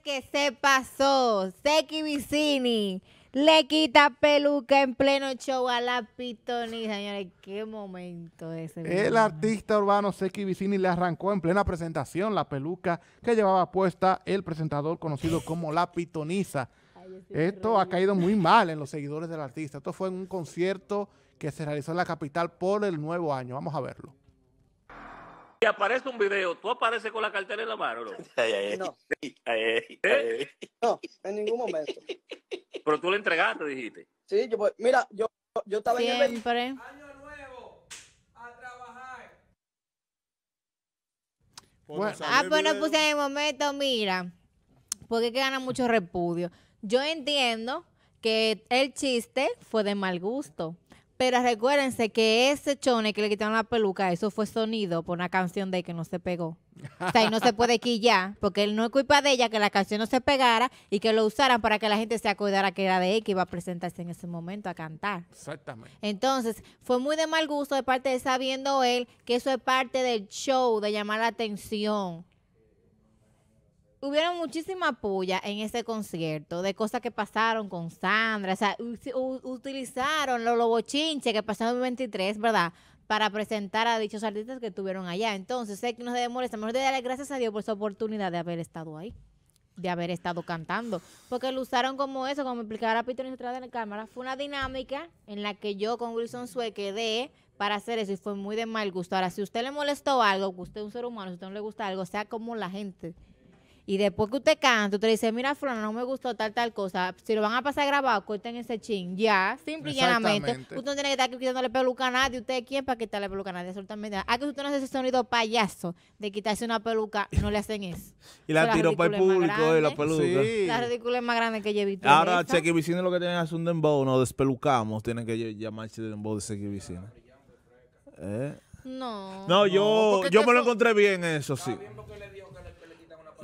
que se pasó. Seki Vicini le quita peluca en pleno show a la pitoniza Señores, qué momento ese. El artista urbano Seki Vicini le arrancó en plena presentación la peluca que llevaba puesta el presentador conocido como la pitoniza. Esto ha caído muy mal en los seguidores del artista. Esto fue en un concierto que se realizó en la capital por el nuevo año. Vamos a verlo y aparece un video, ¿tú apareces con la cartera en la mano no? ¿Eh? No. ¿Eh? en ningún momento. Pero tú le entregaste, dijiste. Sí, yo, mira, yo, yo estaba en el... Año nuevo, a trabajar. ah, pues no puse en el momento, mira, porque es que gana mucho repudio. Yo entiendo que el chiste fue de mal gusto, pero recuérdense que ese chone que le quitaron la peluca, eso fue sonido por una canción de que no se pegó. O sea, y no se puede quillar, porque él no es culpa de ella que la canción no se pegara y que lo usaran para que la gente se acordara que era de él que iba a presentarse en ese momento a cantar. Exactamente. Entonces, fue muy de mal gusto de parte de sabiendo él que eso es parte del show, de llamar la atención hubieron muchísima puya en ese concierto de cosas que pasaron con Sandra. O sea, utilizaron los lobochinches que pasaron en 23, ¿verdad? Para presentar a dichos artistas que estuvieron allá. Entonces, sé que nos se molestar. Mejor de darle gracias a Dios por su oportunidad de haber estado ahí. De haber estado cantando. Porque lo usaron como eso, como la Peter detrás de la cámara. Fue una dinámica en la que yo con Wilson Sue quedé para hacer eso y fue muy de mal gusto. Ahora, si usted le molestó algo, que usted es un ser humano, si usted no le gusta algo, sea como la gente y después que usted canta, usted dice, mira, fulano, no me gustó tal, tal cosa. Si lo van a pasar grabado, corten ese chin. Ya, simple y Usted no tiene que estar quitándole peluca a nadie. ¿Usted quién para quitarle peluca a nadie? Absolutamente ah, que usted no hace ese sonido payaso de quitarse una peluca, no le hacen eso. y la, tiró para el público, y la peluca. La ridícula es más grande que yo visto. Ahora, cheque lo que tienen es un dembow, No despelucamos. Tienen que llamarse dembow de No. Eh. No, yo, yo me lo encontré bien, eso sí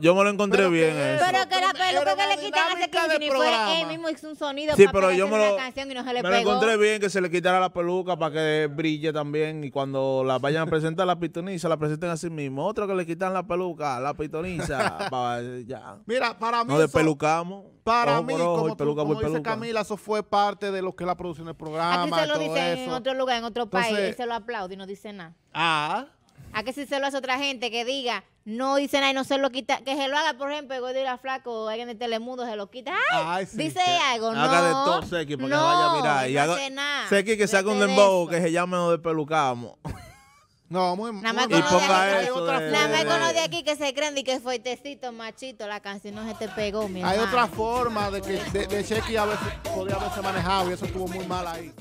yo me lo encontré bien. Pero que la peluca que le quitan hace 15 ni fue él mismo hizo un sonido sí, para pero yo me lo, canción y no se le me encontré bien que se le quitara la peluca para que brille también. Y cuando la vayan a presentar la pitoniza, la presenten así mismo. Otro que le quitan la peluca, la pitoniza. ya. Mira, para mí. Nos despelucamos. Para mí, como, Camila, eso fue parte de lo que es la producción del programa. Aquí se lo dicen en otro lugar, en otro país. y se lo aplaude y no dice nada. Ah. A que si se lo hace otra gente que diga, no dice nada y no se lo quita, que se lo haga, por ejemplo, la Flaco o alguien de Telemundo se lo quita. Ay, dice algo, no. Haga de todo Seki para no, vaya a mirar. Y no haga, nada. que saque un dembow que se llame de despelucamos. No, muy Nada más con, los de aquí que se creen y que fue machito, la canción no se te pegó, mi Hay otra forma de que de, de Chequi a veces, podía haberse manejado y eso estuvo muy mal ahí.